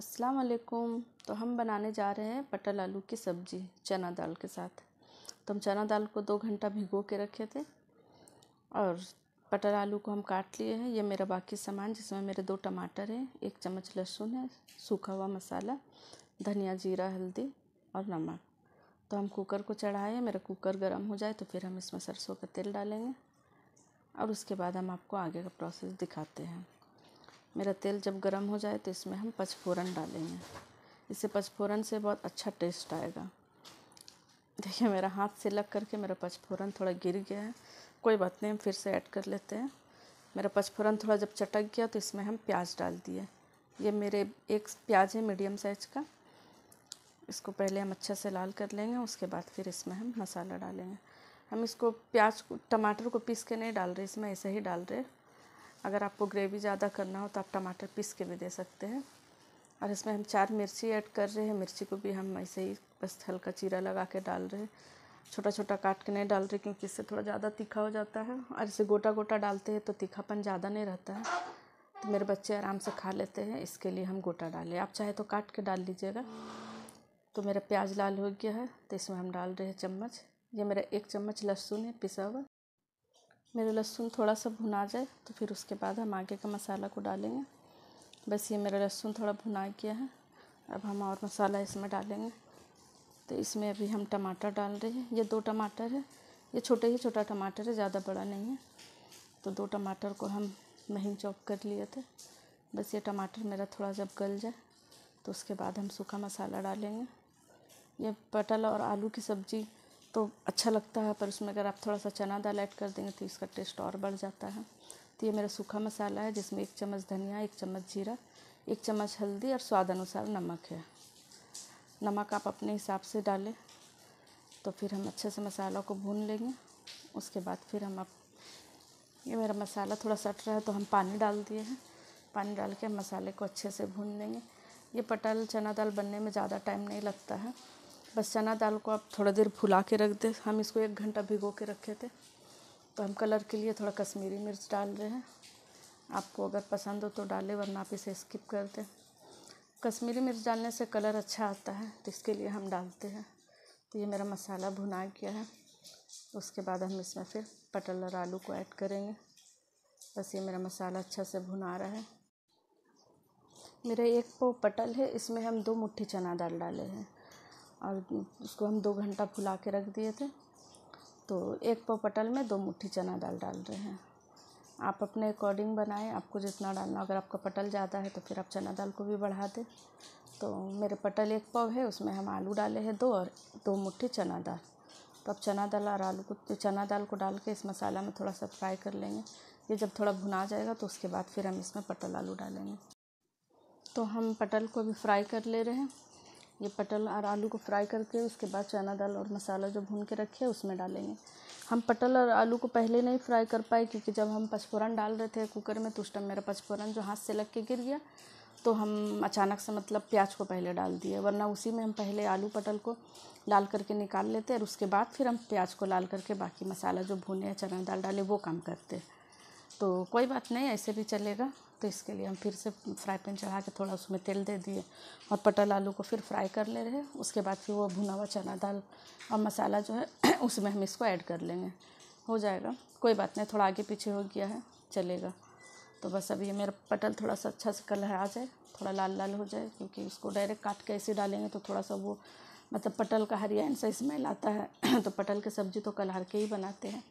अस्सलाम वालेकुम तो हम बनाने जा रहे हैं पटल आलू की सब्ज़ी चना दाल के साथ तो हम चना दाल को दो घंटा भिगो के रखे थे और पटल आलू को हम काट लिए हैं ये मेरा बाकी सामान जिसमें मेरे दो टमाटर हैं एक चम्मच लहसुन है सूखा हुआ मसाला धनिया जीरा हल्दी और नमक तो हम कुकर को चढ़ाए मेरा कुकर गर्म हो जाए तो फिर हम इसमें सरसों का तेल डालेंगे और उसके बाद हम आपको आगे का प्रोसेस दिखाते हैं मेरा तेल जब गर्म हो जाए तो इसमें हम पचफोरन डालेंगे इससे पचफोरन से बहुत अच्छा टेस्ट आएगा देखिए मेरा हाथ से लग करके मेरा पचफोरन थोड़ा गिर गया है कोई बात नहीं हम फिर से ऐड कर लेते हैं मेरा पचफोरन थोड़ा जब चटक गया तो इसमें हम प्याज डाल दिए ये मेरे एक प्याज है मीडियम साइज का इसको पहले हम अच्छे से लाल कर लेंगे उसके बाद फिर इसमें हम मसाला डालेंगे हम इसको प्याज को टमाटर को पीस के नहीं डाल रहे इसमें ऐसे ही डाल रहे अगर आपको ग्रेवी ज़्यादा करना हो तो आप टमाटर पीस के भी दे सकते हैं और इसमें हम चार मिर्ची ऐड कर रहे हैं मिर्ची को भी हम ऐसे ही बस हल्का चीरा लगा के डाल रहे हैं छोटा छोटा काट के नहीं डाल रहे क्योंकि इससे थोड़ा ज़्यादा तीखा हो जाता है और इसे गोटा गोटा डालते हैं तो तीखापन ज़्यादा नहीं रहता है तो मेरे बच्चे आराम से खा लेते हैं इसके लिए हम गोटा डालें आप चाहे तो काट के डाल लीजिएगा तो मेरा प्याज लाल हो गया है तो इसमें हम डाल रहे हैं चम्मच ये मेरा एक चम्मच लहसुन है पिसा हुआ मेरे लहसुन थोड़ा सा भुना जाए तो फिर उसके बाद हम आगे का मसाला को डालेंगे बस ये मेरा लहसुन थोड़ा भुना गया है अब हम और मसाला इसमें डालेंगे तो इसमें अभी हम टमाटर डाल रहे हैं ये दो टमाटर है ये छोटे ही छोटा टमाटर है ज़्यादा बड़ा नहीं है तो दो टमाटर को हम महीन चॉप कर लिए थे बस ये टमाटर मेरा थोड़ा जब गल जाए तो उसके बाद हम सूखा मसाला डालेंगे ये पटल और आलू की सब्ज़ी तो अच्छा लगता है पर उसमें अगर आप थोड़ा सा चना दाल ऐड कर देंगे तो इसका टेस्ट और बढ़ जाता है तो ये मेरा सूखा मसाला है जिसमें एक चम्मच धनिया एक चम्मच जीरा एक चम्मच हल्दी और स्वाद अनुसार नमक है नमक आप अपने हिसाब से डालें तो फिर हम अच्छे से मसाला को भून लेंगे उसके बाद फिर हम आप ये मेरा मसाला थोड़ा सट रहा है तो हम पानी डाल दिए हैं पानी डाल के हम मसाले को अच्छे से भून लेंगे ये पटल चना दाल बनने में ज़्यादा टाइम नहीं लगता है बस चना दाल को आप थोड़ा देर फुला के रख दें हम इसको एक घंटा भिगो के रखे थे तो हम कलर के लिए थोड़ा कश्मीरी मिर्च डाल रहे हैं आपको अगर पसंद हो तो डालें वरना आप इसे स्किप कर दें कश्मीरी मिर्च डालने से कलर अच्छा आता है तो इसके लिए हम डालते हैं तो ये मेरा मसाला भुना गया है उसके बाद हम इसमें फिर पटल और आलू को ऐड करेंगे बस ये मेरा मसाला अच्छा से भुना रहा है मेरा एक पो पटल है इसमें हम दो मुट्ठी चना दाल डाले हैं और उसको हम दो घंटा फुला के रख दिए थे तो एक पाव पटल में दो मुट्ठी चना दाल डाल रहे हैं आप अपने अकॉर्डिंग बनाएं आपको जितना डालना अगर आपका पटल ज़्यादा है तो फिर आप चना दाल को भी बढ़ा दें तो मेरे पटल एक पाव है उसमें हम आलू डाले हैं दो और दो मुट्ठी चना दाल तो अब चना दाल और आलू को चना दाल को डाल के इस मसाला में थोड़ा सा फ्राई कर लेंगे ये जब थोड़ा भुना जाएगा तो उसके बाद फिर हम इसमें पटल आलू डालेंगे तो हम पटल को भी फ्राई कर ले रहे हैं ये पटल और आलू को फ्राई करके उसके बाद चना दाल और मसाला जो भून के रखे उसमें डालेंगे हम पटल और आलू को पहले नहीं फ्राई कर पाए क्योंकि जब हम पचफोरन डाल रहे थे कुकर में तो उस टाइम मेरा पचफोरन जो हाथ से लग के गिर गया तो हम अचानक से मतलब प्याज को पहले डाल दिए वरना उसी में हम पहले आलू पटल को लाल करके निकाल लेते और उसके बाद फिर हम प्याज को लाल करके बाकी मसाला जो भुने चना दाल डाले वो काम करते तो कोई बात नहीं ऐसे भी चलेगा तो इसके लिए हम फिर से फ्राई पैन चढ़ा के थोड़ा उसमें तेल दे दिए और पटल आलू को फिर फ्राई कर ले रहे उसके बाद फिर वो भुना हुआ चना दाल और मसाला जो है उसमें हम इसको ऐड कर लेंगे हो जाएगा कोई बात नहीं थोड़ा आगे पीछे हो गया है चलेगा तो बस अब ये मेरा पटल थोड़ा सा अच्छा से आ जाए थोड़ा लाल लाल हो जाए क्योंकि उसको डायरेक्ट काट के ऐसे डालेंगे तो थोड़ा सा वो मतलब पटल का हरियाण सा स्मेल आता है तो पटल की सब्ज़ी तो कलहार के ही बनाते हैं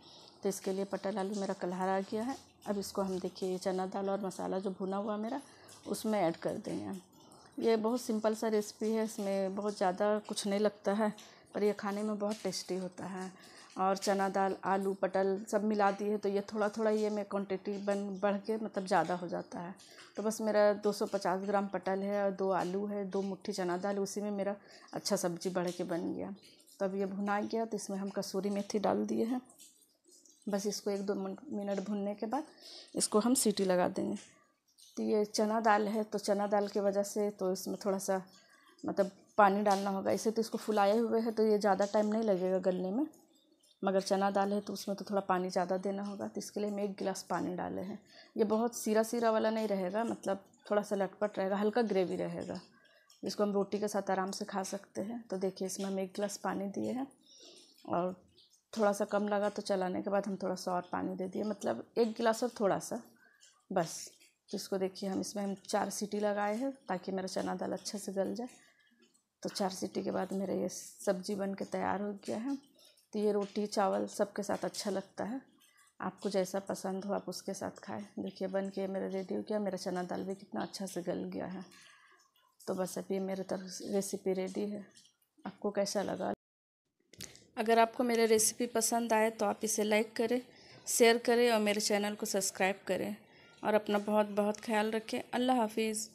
तो इसके लिए पटल आलू मेरा कलहार आ गया है अब इसको हम देखिए चना दाल और मसाला जो भुना हुआ मेरा उसमें ऐड कर देंगे हम ये बहुत सिंपल सा रेसिपी है इसमें बहुत ज़्यादा कुछ नहीं लगता है पर यह खाने में बहुत टेस्टी होता है और चना दाल आलू पटल सब मिला दिए तो ये थोड़ा थोड़ा ये में क्वांटिटी बन बढ़ के मतलब ज़्यादा हो जाता है तो बस मेरा 250 ग्राम पटल है और दो आलू है दो मुट्ठी चना दाल उसी में मेरा अच्छा सब्जी बढ़ के बन गया तो अब ये भुना गया तो इसमें हम कसूरी मेथी डाल दिए हैं बस इसको एक दो मिनट भुनने के बाद इसको हम सीटी लगा देंगे तो ये चना दाल है तो चना दाल की वजह से तो इसमें थोड़ा सा मतलब पानी डालना होगा इसे तो इसको फुलाए हुए है तो ये ज़्यादा टाइम नहीं लगेगा गलने में मगर चना दाल है तो उसमें तो थोड़ा पानी ज़्यादा देना होगा तो इसके लिए हम एक गिलास पानी डाले हैं ये बहुत सीरा सीरा वाला नहीं रहेगा मतलब थोड़ा सा लटपट रहेगा हल्का ग्रेवी रहेगा इसको हम रोटी के साथ आराम से खा सकते हैं तो देखिए इसमें हम एक गिलास पानी दिए हैं और थोड़ा सा कम लगा तो चलाने के बाद हम थोड़ा सा और पानी दे दिए मतलब एक गिलास और थोड़ा सा बस इसको देखिए हम इसमें हम चार सीटी लगाए हैं ताकि मेरा चना दाल अच्छे से गल जाए तो चार सीटी के बाद मेरा ये सब्जी बन के तैयार हो गया है तो ये रोटी चावल सबके साथ अच्छा लगता है आपको जैसा पसंद हो आप उसके साथ खाएं देखिए बन के मेरा रेडी हो गया मेरा चना दाल भी कितना अच्छा से गल गया है तो बस अभी मेरे तरफ रेसिपी रेडी है आपको कैसा लगा अगर आपको मेरा रेसिपी पसंद आए तो आप इसे लाइक करें शेयर करें और मेरे चैनल को सब्सक्राइब करें और अपना बहुत बहुत ख्याल रखें अल्लाह हाफिज़